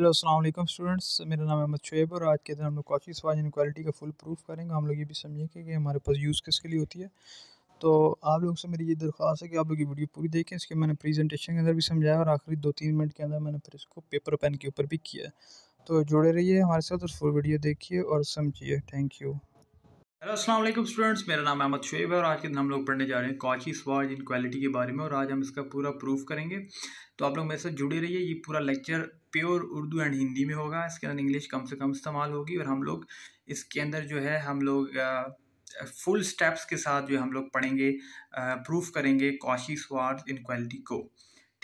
Hello असल students मेरा नाम अहमद शुएब और आज के दिन हम लोग कॉशिस वाज इनक्वालिटी का फुल प्रूफ करेंगे हम लोग ये भी समझेंगे कि हमारे पास यूज़ किसके लिए होती है तो आप लोग से मेरी ये दरख्वास्त है कि आप लोग ये वीडियो पूरी देखें इसके मैंने प्रेजेंटेशन के अंदर भी समझाया और आखिरी दो तीन मिनट के अंदर मैंने फिर इसको पेपर पेन के ऊपर भी किया है तो जुड़े रहिए हमारे साथ और फुल वीडियो देखिए और समझिए थैंक यू हेलो अस्सलाम वालेकुम स्टूडेंट्स मेरा नाम अहमद शुएब है और आज के दिन हम लोग पढ़ने जा रहे हैं कॉची स्वाज इन क्वालिटी के बारे में और आज हम इसका पूरा प्रूफ करेंगे तो आप लोग मेरे साथ जुड़े रहिए ये पूरा lecture pure Urdu and Hindi में होगा इसके अंदर इंग्लिश कम से कम इस्तेमाल होगी और हम लोग इसके अंदर जो है हम लोग फुल स्टेप्स के साथ जो हम लोग पढ़ेंगे प्रूफ करेंगे कॉशी स्वाज इन क्वालिटी को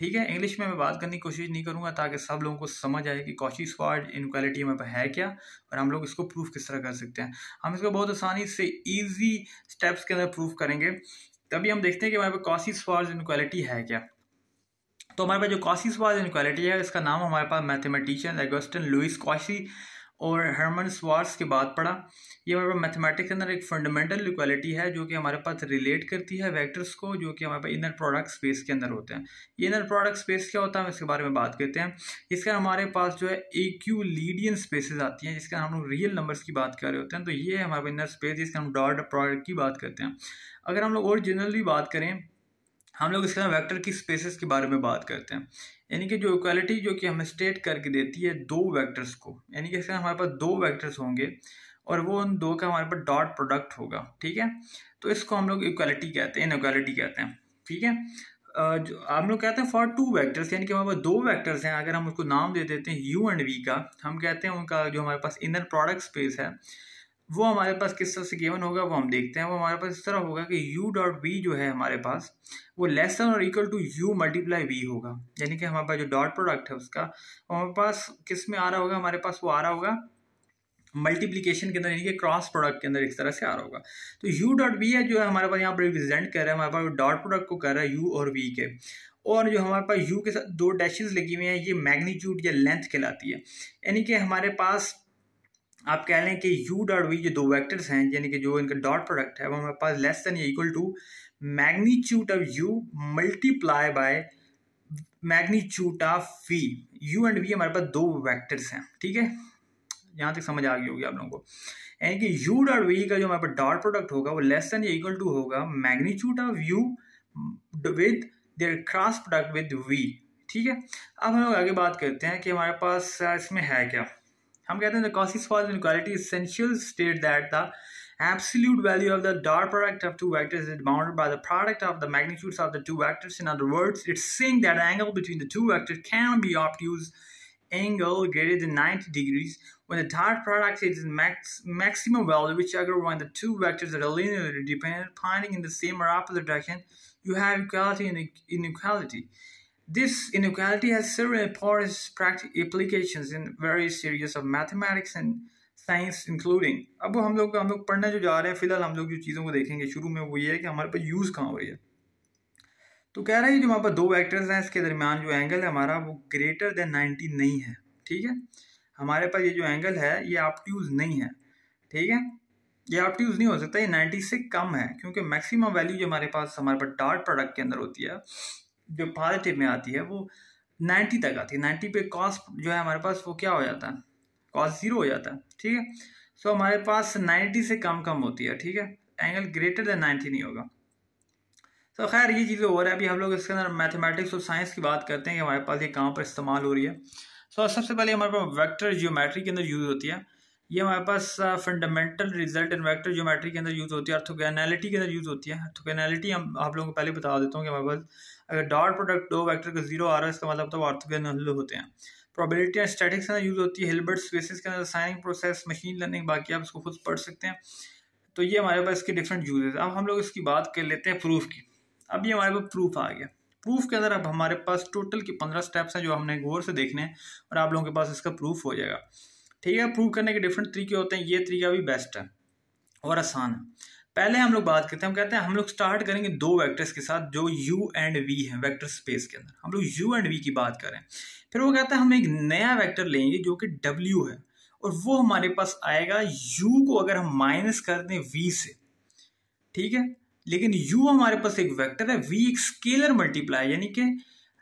ठीक है इंग्लिश में मैं बात करने की कोशिश नहीं करूँगा ताकि सब लोगों को समझ आए कि कॉशी स्वाड इनक्वालिटी पास है क्या और हम लोग इसको प्रूफ किस तरह कर सकते हैं हम इसको बहुत आसानी से ईजी स्टेप्स के अंदर प्रूफ करेंगे तभी हम देखते हैं कि हमारे पास कॉशी इन इनक्वालिटी है क्या तो हमारे पास जो कॉशी इन इनक्वालिटी है इसका नाम हमारे पास मैथमेटिशियन एगोस्टन लुइस कॉशी और हरमन स्वार्स के बाद पढ़ा ये हमारे पास मैथमेटिक्स के अंदर एक फंडामेंटल इक्वालिटी है जो कि हमारे पास रिलेट करती है वेक्टर्स को जो कि हमारे पास इनर प्रोडक्ट स्पेस के अंदर होते हैं ये इनर प्रोडक्ट स्पेस क्या होता है हम इसके बारे में बात करते हैं इसका हमारे पास जो है लीडियन स्पेसिस आती हैं जिसके हम लोग रियल नंबर्स की बात कर रहे होते हैं तो ये है हमारे पास इनर स्पेस जिसका हम डॉट प्रोडक्ट की बात करते हैं अगर हम लोग और जनरली बात करें हम लोग इसके वेक्टर की स्पेसेस के बारे में बात करते हैं यानी कि जो इक्वालिटी जो कि हमें स्टेट करके देती है दो वेक्टर्स को यानी कि इसके हमारे पास दो वेक्टर्स होंगे और वो उन दो का हमारे पास डॉट प्रोडक्ट होगा ठीक है तो इसको हम लोग इक्वालिटी कहते हैं इनक्वालिटी कहते हैं ठीक है जो हम लोग कहते हैं फॉर टू वैक्टर्स यानी कि हमारे पास दो वैक्टर्स हैं अगर हम उसको नाम दे देते हैं यू एंड वी का हम कहते हैं उनका जो हमारे पास इनर प्रोडक्ट स्पेस है वो हमारे पास किस तरह से गिवन होगा वो हम देखते हैं वो हमारे पास इस तरह होगा कि यू डॉट वी जो है हमारे पास वो लेस दैन और equal to U multiply V होगा यानी कि हमारे पास जो डॉट प्रोडक्ट है उसका वो हमारे पास किस में आ रहा होगा हमारे पास वो आ रहा होगा मल्टीप्लीकेशन के अंदर यानी कि क्रॉस प्रोडक्ट के अंदर इस तरह से आ रहा होगा तो यू डॉट वी है जो है हमारे पास यहाँ पर रिप्रेजेंट कर रहा है हमारे पास डॉट प्रोडक्ट को कर रहा है यू और वी के और जो हमारे पास यू के साथ दो डैशेज लगी हुई हैं ये मैग्नीट्यूड या लेंथ कहलाती है यानी कि हमारे पास आप कह लें कि u डॉट v जो दो वेक्टर्स हैं यानी कि जो इनका डॉट प्रोडक्ट है वो हमारे पास लेस देन या equal to magnitude of u multiply by magnitude of v u and v हमारे पास दो वेक्टर्स हैं ठीक है यहाँ तक समझ आ गई होगी आप लोगों को यानी कि u डॉट v का जो हमारे पास डॉट प्रोडक्ट होगा वो लेस देन या इक्वल टू होगा magnitude of u with their cross product with v ठीक है अब हम लोग आगे बात करते हैं कि हमारे पास इसमें है क्या हम कहते हैं the is for inequality essential state that the absolute value of the dot product of two vectors is bounded by the product of the magnitudes of the two vectors. In other words, it's saying that angle between the two vectors can be obtuse angle greater than 90 degrees when the dot product is max maximum value which occur when the two vectors are linearly dependent pointing in the same or opposite direction you have equality and inequality This inequality has several practical applications in various areas of mathematics and science including अब हम लोग हम लोग पढ़ने जो जा रहे हैं फिलहाल हम लोग जो चीज़ों को देखेंगे शुरू में वो ये है कि हमारे पास यूज़ कहाँ हो रही है तो कह रहा है जो हमारे पास दो वेक्टर्स हैं इसके दरमियान जो एंगल है हमारा वो ग्रेटर देन नाइन्टी नहीं है ठीक है हमारे पास ये जो एंगल है ये आपट्यूज़ नहीं है ठीक है ये आपट्यूज़ नहीं हो सकता ये नाइन्टी से कम है क्योंकि मैक्सिमम वैल्यू जो हमारे पास हमारे पास डार्ट प्रोडक्ट के अंदर होती है जो पॉजिटिव में आती है वो नाइन्टी तक आती है नाइन्टी पे कॉस जो है हमारे पास वो क्या हो जाता है कॉस जीरो हो जाता है ठीक है सो so, हमारे पास नाइन्टी से कम कम होती है ठीक है एंगल ग्रेटर देन नाइन्टी नहीं होगा तो खैर ये चीज़ें हो रहा है अभी हम लोग इसके अंदर मैथमेटिक्स और साइंस की बात करते हैं कि हमारे पास ये कहाँ पर इस्तेमाल हो रही है सो so, सबसे पहले हमारे पास वेक्टर जियोमेट्री के अंदर यूज़ होती है ये हमारे पास fundamental result in vector geometry के अंदर यूज़ होती है अर्थोगैनलिटी के अंदर यूज़ होती है अर्थोगैनलिटी हम आप लोगों को पहले बता देता हूँ कि हमारे पास अगर डॉट प्रोडक्ट दो वैक्टर का जीरो आ रहा है इसका मतलब तो वो होते हैं प्रॉबिलिटी एंड स्टैटिक्स के अंदर यूज़ होती है हिलबर्ट स्पेसिस के अंदर साइनिंग प्रोसेस मशीन लर्निंग बाकी आप इसको खुद पढ़ सकते हैं तो ये हमारे पास इसके डिफरेंट यूजेज अब हम लोग इसकी बात कर लेते हैं प्रूफ की अब ये हमारे पास प्रूफ आ गया प्रूफ के अंदर अब हमारे पास टोटल के पंद्रह स्टेप्स हैं जो हमने गौर से देखने हैं और आप लोगों के पास इसका प्रूफ हो जाएगा ठीक है प्रूव करने के डिफरेंट तरीके होते हैं ये तरीका भी बेस्ट है और आसान है पहले हम लोग बात करते हैं हम कहते हैं हम लोग स्टार्ट करेंगे दो वेक्टर्स के साथ जो यू एंड वी है वेक्टर स्पेस के अंदर हम लोग यू एंड वी की बात करें फिर वो कहते हैं हम एक नया वेक्टर लेंगे जो कि डब्ल्यू है और वो हमारे पास आएगा यू को अगर हम माइनस कर दें वी से ठीक है लेकिन यू हमारे पास एक वेक्टर है वी एक स्केलर मल्टीप्लाई यानी कि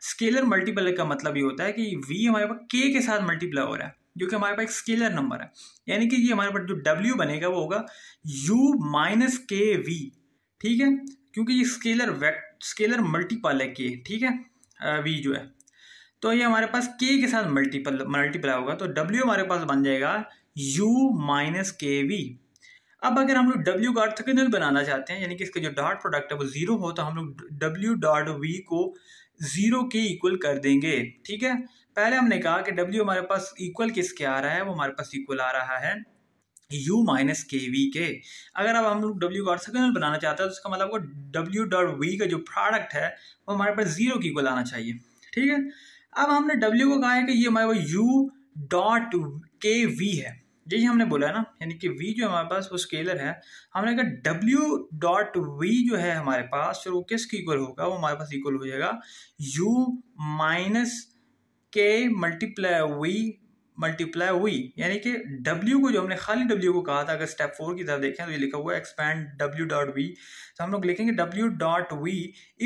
स्केलर मल्टीप्लाई का मतलब ये होता है कि वी हमारे पास के के साथ मल्टीप्लाई हो रहा है जो कि हमारे पास स्केलर नंबर है यानी कि ये हमारे पास जो W बनेगा वो होगा यू माइनस के वी ठीक है क्योंकि ये स्केलर वैक्ट स्केलर मल्टीपल है के ठीक है V जो है तो ये हमारे पास K के साथ मल्टीपल मल्टीप्लाई होगा तो डब्ल्यू हमारे पास बन जाएगा यू माइनस के वी अब अगर हम लोग डब्ल्यू का अर्थकनल बनाना चाहते हैं यानी कि इसका जो डॉट प्रोडक्ट है वो ज़ीरो हो तो हम लोग डब्ल्यू डॉट वी को ज़ीरो के इक्वल कर देंगे ठीक है पहले हमने कहा कि W हमारे पास इक्वल किसके आ रहा है वो हमारे पास इक्वल आ रहा है u माइनस के वी के अगर अब हम लोग डब्ल्यू का ऑर्थोगोनल बनाना चाहते हैं तो उसका मतलब वो डब्ल्यू डॉट वी का जो प्रोडक्ट है वो हमारे पास जीरो की इक्वल आना चाहिए ठीक है अब हमने डब्ल्यू को कहा है कि ये हमारे पास यू डॉट के वी है यही हमने बोला है ना यानी कि वी जो हमारे पास वो स्केलर है हमने कहा डब्ल्यू डॉट वी जो है हमारे पास और वो किसके इक्वल होगा वो हमारे पास इक्वल हो जाएगा U minus K multiply V multiply हुई यानी कि W को जो हमने खाली W को कहा था अगर स्टेप फोर की तरफ देखें तो ये लिखा हुआ है एक्सपैंड W डॉट वी तो हम लोग लिखेंगे W dot V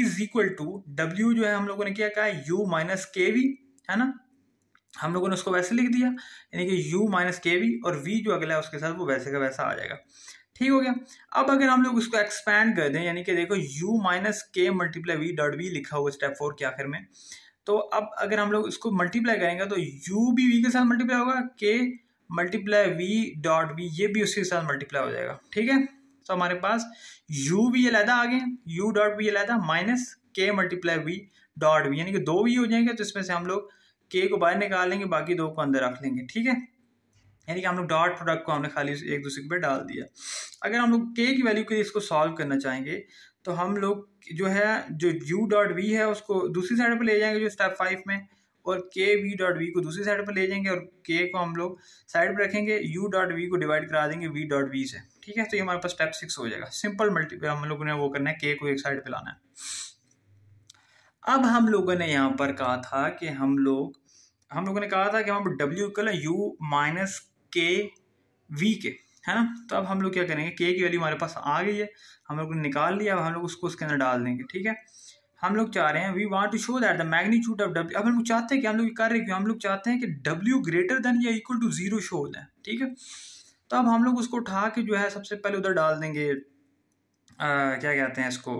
is equal to W जो है हम लोगों ने क्या कहा है यू माइनस के वी है ना हम लोगों ने उसको वैसे लिख दिया यानी कि U माइनस के वी और V जो अगला है उसके साथ वो वैसे का वैसा आ जाएगा ठीक हो गया अब अगर हम लोग इसको एक्सपैंड कर दें यानी कि देखो U minus K multiply V dot V लिखा हुआ स्टेप फोर के आखिर में तो अब अगर हम लोग इसको मल्टीप्लाई करेंगे तो यू भी वी के साथ मल्टीप्लाई होगा के मल्टीप्लाई वी डॉट वी ये भी उसके साथ मल्टीप्लाई हो जाएगा ठीक है तो हमारे पास यू भी अलहदा आ गए यू डॉट वी अलहदा minus K multiply V dot V यानी कि दो वी हो जाएंगे तो इसमें से हम लोग के को बाहर निकाल लेंगे बाकी दो को अंदर रख लेंगे ठीक है यानी कि हम लोग डॉट प्रोडक्ट को हमने खाली एक दूसरे के पे डाल दिया अगर हम लोग के की वैल्यू के लिए इसको सॉल्व करना चाहेंगे तो हम लोग जो है जो यू डॉट वी है उसको दूसरी साइड पर ले जाएंगे जो स्टेप फाइव में और के वी डॉट वी को दूसरी साइड पर ले जाएंगे और के को हम लोग साइड पर रखेंगे यू डॉट वी को डिवाइड करा देंगे वी डॉट वी से ठीक है तो ये हमारे पास स्टेप सिक्स हो जाएगा सिंपल मल्टीपल हम लोगों ने वो करना है के को एक साइड पर लाना है अब हम लोगों ने यहाँ पर कहा था कि हम लोग हम लोगों ने कहा था कि हम डब्ल्यू कल यू माइनस के वी के है ना तो अब हम लोग क्या करेंगे के की वैल्यू हमारे पास आ गई है हम लोग ने निकाल लिया अब हम लोग उसको उसके अंदर डाल देंगे ठीक है हम लोग चाह रहे हैं we want to show that the magnitude of W अब हम लोग चाहते हैं कि हम लोग कर रहे क्यों हम लोग चाहते हैं कि डब्ल्यू ग्रेटर देन या इक्वल टू जीरो शो हो जाए ठीक है तो अब हम लोग उसको उठा के जो है सबसे पहले उधर डाल देंगे आ, क्या कहते हैं इसको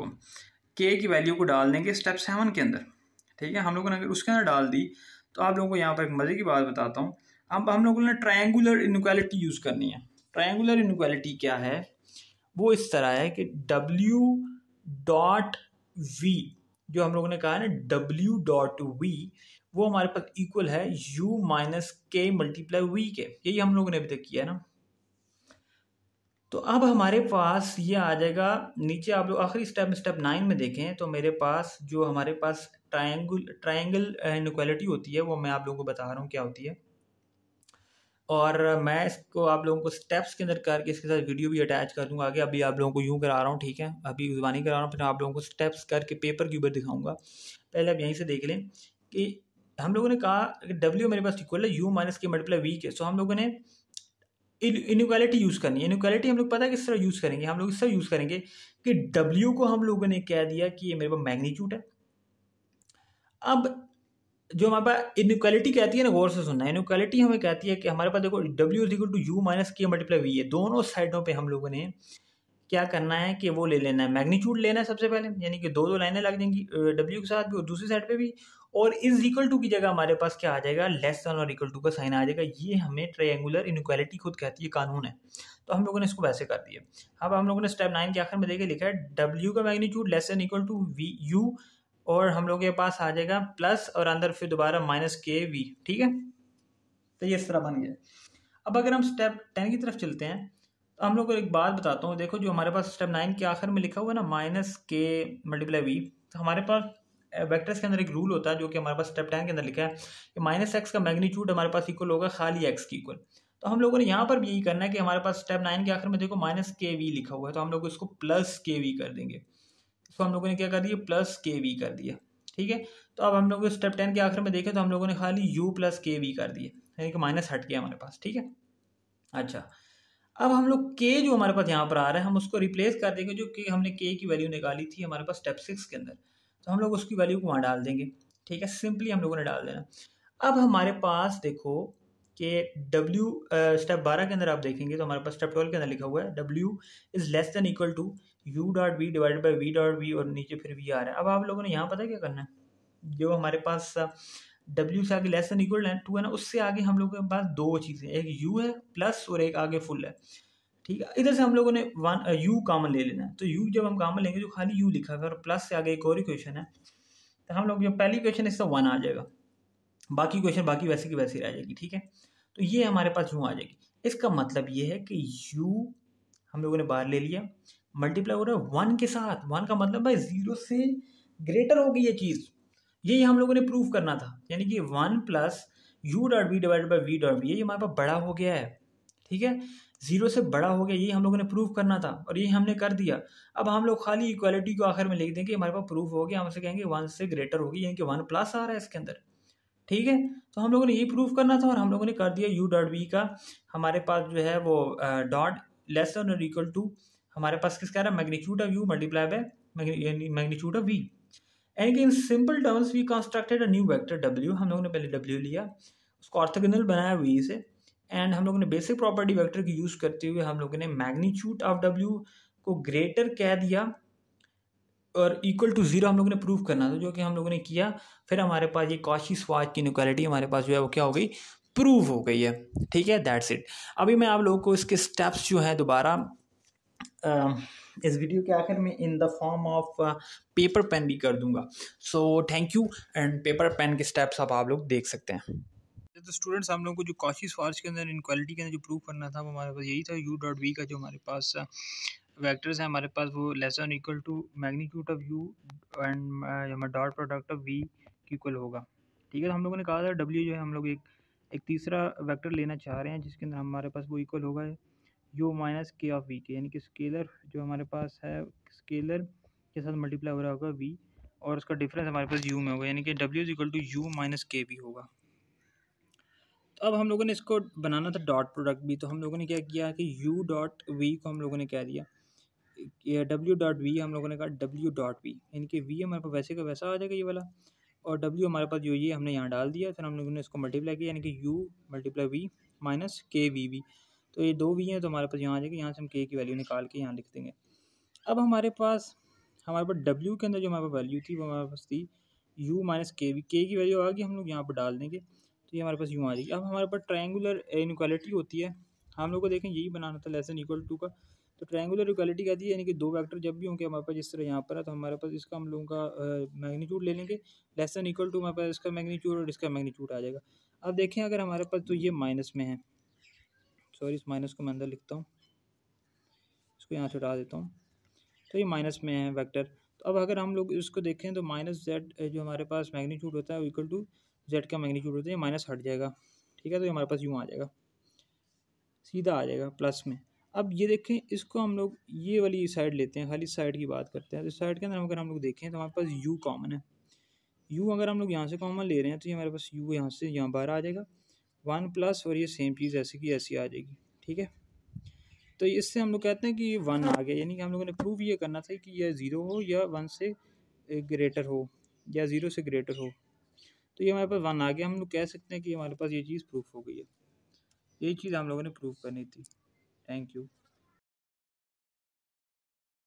के की वैल्यू को डाल देंगे स्टेप सेवन के अंदर ठीक है हम लोगों ने अगर उसके अंदर डाल दी तो आप लोगों को यहाँ पर एक मज़े की बात बताता हूँ अब हम लोगों ने ट्रायंगुलर इनक्वालिटी यूज़ करनी है ट्राइंगुलर इनक्वालिटी क्या है वो इस तरह है कि W डॉट V जो हम लोगों ने कहा है ना W डॉट V वो हमारे पास इक्वल है U minus K multiply V के यही हम लोगों ने अभी तक किया है ना तो अब हमारे पास ये आ जाएगा नीचे आप लोग आखिरी स्टेप स्टेप नाइन में देखें तो मेरे पास जो हमारे पास ट्रायंगल ट्रायंगल इनक्वालिटी होती है वो मैं आप लोगों को बता रहा हूँ क्या होती है और मैं इसको आप लोगों को स्टेप्स के अंदर करके इसके साथ वीडियो भी अटैच कर दूँगा आगे अभी आप लोगों को यूँ करा रहा हूँ ठीक है अभी जुबानी करा रहा हूँ फिर आप लोगों को स्टेप्स करके पेपर के ऊपर दिखाऊंगा पहले आप यहीं से देख लें कि हम लोगों ने कहा कि डब्ल्यू मेरे पास इक्वल है U minus K multiply V के सो हम लोगों ने इनक्वालिटी यूज़ करनी है इनक्वालिटी हम लोग पता है किस तरह यूज़ करेंगे हम लोग इस तरह यूज़ करेंगे कि डब्ल्यू को हम लोगों ने कह दिया कि ये मेरे पास मैग्नीट्यूट है अब जो हमारे पास इनक्वालिटी कहती है ना गौर से सुनना इनक्वालिटी हमें कहती है कि हमारे पास देखो W is equal to U minus K multiply V है दोनों साइडों पे हम लोगों ने क्या करना है कि वो ले लेना है मैग्नीट्यूड लेना है सबसे पहले यानी कि दो दो लाइनें लग जाएंगी डब्ल्यू के साथ भी और दूसरी साइड पर भी और इज इक्वल टू की जगह हमारे पास क्या आ जाएगा लेस दैन और इक्वल टू का साइन आ जाएगा ये हमें ट्रायंगुलर इनक्वालिटी खुद कहती है कानून है तो हम लोगों ने इसको वैसे कर दिया अब हम लोगों ने स्टेप नाइन के आखिर में देखे लिखा है डब्ल्यू का magnitude less than equal to V U और हम लोग के पास आ जाएगा प्लस और अंदर फिर दोबारा माइनस के वी ठीक है तो ये इस तरह बन गया अब अगर हम स्टेप टेन की तरफ चलते हैं तो हम लोग को एक बात बताता हूँ देखो जो हमारे पास स्टेप नाइन के आखिर में लिखा हुआ है ना माइनस के मल्टीप्लाई वी तो हमारे पास वेक्टर्स के अंदर एक रूल होता है जो कि हमारे पास स्टेप टेन के अंदर लिखा है कि माइनस एक्स का मैग्नीट्यूड हमारे पास इक्वल होगा खाली एक्स की इक्वल तो हम लोगों ने यहाँ पर भी यही करना है कि हमारे पास स्टेप नाइन के आखिर में देखो माइनस के वी लिखा हुआ है तो हम लोग इसको प्लस के वी कर देंगे इसको तो हम लोगों ने क्या कर दिया प्लस के वी कर दिया ठीक है तो अब हम लोग स्टेप टेन के आखिर में देखें तो हम लोगों ने खाली यू प्लस के वी कर दिए यानी कि माइनस हट गया हमारे पास ठीक है अच्छा अब हम लोग के जो हमारे पास यहाँ पर आ रहा है हम उसको रिप्लेस कर देंगे जो कि हमने के की वैल्यू निकाली थी हमारे पास स्टेप सिक्स के अंदर तो हम लोग उसकी वैल्यू को वहाँ डाल देंगे ठीक है सिंपली हम लोगों ने डाल देना अब हमारे पास देखो कि डब्ल्यू स्टेप बारह के अंदर आप देखेंगे तो हमारे पास स्टेप ट्वेल्व के अंदर लिखा हुआ है W is less than equal to U dot V divide by V dot V और नीचे फिर वी आ रहा है अब आप लोगों ने यहाँ पता क्या करना है जो हमारे पास डब्ल्यू uh, से आगे लेस इक्वल है टू है ना उससे आगे हम लोगों के पास दो चीज़ें एक यू है प्लस और एक आगे फुल है ठीक है इधर से हम लोगों ने वन यू कामन ले लेना है तो यू जब हम कामन लेंगे जो खाली यू लिखा है और प्लस से आगे एक और इक्वेशन है तो हम लोग जो पहली क्वेश्चन इससे वन आ जाएगा बाकी क्वेश्चन बाकी वैसे की वैसी रह जाएगी ठीक है तो ये हमारे पास यूँ आ जाएगी इसका मतलब ये है कि यू हम लोगों ने बाहर ले लिया मल्टीप्लाई हो रहा है वन के साथ वन का मतलब भाई जीरो से ग्रेटर होगी ये चीज़ यही हम लोगों ने प्रूव करना था यानी कि one plus U dot B divide by V dot B यही हमारे पास बड़ा हो गया है ठीक है जीरो से बड़ा हो गया यही हम लोगों ने प्रूव करना था और यही हमने कर दिया अब हम लोग खाली इक्वालिटी को आखिर में लिख देंगे हमारे पास प्रूफ हो गया हमसे कहेंगे वन से ग्रेटर होगी यानी कि वन प्लस आ रहा है इसके अंदर ठीक है तो हम लोगों ने यही प्रूफ करना था और हम लोगों ने कर दिया यू डॉट बी का हमारे पास जो है वो डॉट लेस और इक्वल टू हमारे पास किस कह रहा है magnitude of U multiply by magnitude of V यानी कि in simple terms we constructed a new vector W हम लोगों ने पहले डब्ल्यू लिया उसको ऑर्थोगोनल बनाया वी से एंड हम लोगों ने बेसिक प्रॉपर्टी वेक्टर की यूज़ करते हुए हम लोगों ने मैग्नीट्यूड ऑफ डब्ल्यू को ग्रेटर कह दिया और इक्वल टू ज़ीरो हम लोगों ने प्रूव करना था जो कि हम लोगों ने किया फिर हमारे पास ये कॉशी स्वाच की इनक्वालिटी हमारे पास जो है वो क्या हो गई प्रूव हो गई है ठीक है दैट्स इट अभी मैं आप लोगों को इसके स्टेप्स जो हैं दोबारा इस वीडियो के आखिर में in the form of paper pen भी कर दूंगा so thank you and paper pen के स्टेप्स आप आप लोग देख सकते हैं तो स्टूडेंट्स हम लोग को जो कॉशी फॉर्ज के अंदर इन क्वालिटी के अंदर जो प्रूव करना था वो हमारे पास यही था यू डॉट वी का जो हमारे पास वैक्टर्स हैं हमारे पास वो less equal to magnitude of U and हमारा dot product of V equal होगा ठीक है तो हम लोगों ने कहा था डब्ल्यू जो है हम लोग एक एक तीसरा वैक्टर लेना चाह रहे हैं जिसके अंदर हमारे पास वो इक्वल होगा U minus K of V के यानी कि स्केलर जो हमारे पास है स्केलर के साथ मल्टीप्लाई हो रहा होगा वी और उसका डिफरेंस हमारे पास यू में होगा यानी कि W is equal to U minus K V होगा तो अब हम लोगों ने इसको बनाना था डॉट प्रोडक्ट भी तो हम लोगों ने क्या किया कि यू डॉट वी को हम लोगों ने क्या दिया डब्ल्यू डॉट वी हम लोगों ने कहा डब्ल्यू डॉट वी यानी कि वी हमारे पास वैसे का वैसा आ जाएगा ये वाला और डब्ल्यू हमारे पास जो ये हमने यहाँ डाल दिया फिर हम लोगों ने इसको मल्टीप्लाई किया यानी कि U multiply V minus K V V तो ये दो भी हैं तो हमारे पास यहाँ आ जाएगी यहाँ से हम के की वैल्यू निकाल के यहाँ लिख देंगे अब हमारे पास हमारे पास डब्ल्यू के अंदर जो हमारे पास वैल्यू थी वो हमारे पास थी यू माइनस के वी के की वैल्यू आ गई हम लोग यहाँ पर डाल देंगे तो ये हमारे पास यू आ जाएगी अब हमारे पास ट्राइंगुलर इनक्वालिटी होती है हम लोग को देखें यही बनाना था लेसन इक्वल टू का तो ट्राइंगुलर इक्वालिटी कहती है यानी कि दो वैक्टर जब भी होंगे हमारे पास जिस तरह यहाँ पर है तो हमारे पास इसका हम लोगों का मैग्नीट्यूड ले लेंगे लेसन इक्वल टू हमारे पास इसका मैग्नीट्यूड और इसका मैग्नीट्यूड आ जाएगा अब देखें अगर हमारे पास तो ये माइनस में है सॉरी इस माइनस को मैं अंदर लिखता हूँ इसको यहाँ से हटा देता हूँ तो ये माइनस में है वेक्टर तो अब अगर हम लोग इसको देखें तो माइनस जेड जो हमारे पास मैग्नीट्यूड होता है वो इक्वल टू जेड का मैग्नीट्यूड होता है ये माइनस हट जाएगा ठीक है तो ये हमारे पास यूँ आ जाएगा सीधा आ जाएगा प्लस में अब ये देखें इसको हम लोग ये वाली साइड लेते हैं खाली साइड की बात करते हैं तो साइड के अंदर अगर हम लोग देखें तो हमारे पास यू कॉमन है यू अगर हम लोग यहाँ से कॉमन ले रहे हैं तो ये हमारे पास यू यहाँ से यहाँ बाहर आ जाएगा वन प्लस और ये सेम चीज़ ऐसी की ऐसी आ जाएगी ठीक है तो इससे हम लोग कहते हैं कि ये वन आ गया यानी कि हम लोगों ने प्रूव ये करना था कि यह ज़ीरो हो या वन से ग्रेटर हो या ज़ीरो से ग्रेटर हो तो ये हमारे पास वन आ गया हम लोग कह सकते हैं कि हमारे पास ये चीज़ प्रूफ हो गई है यही चीज़ हम लोगों ने प्रूफ करनी थी थैंक यू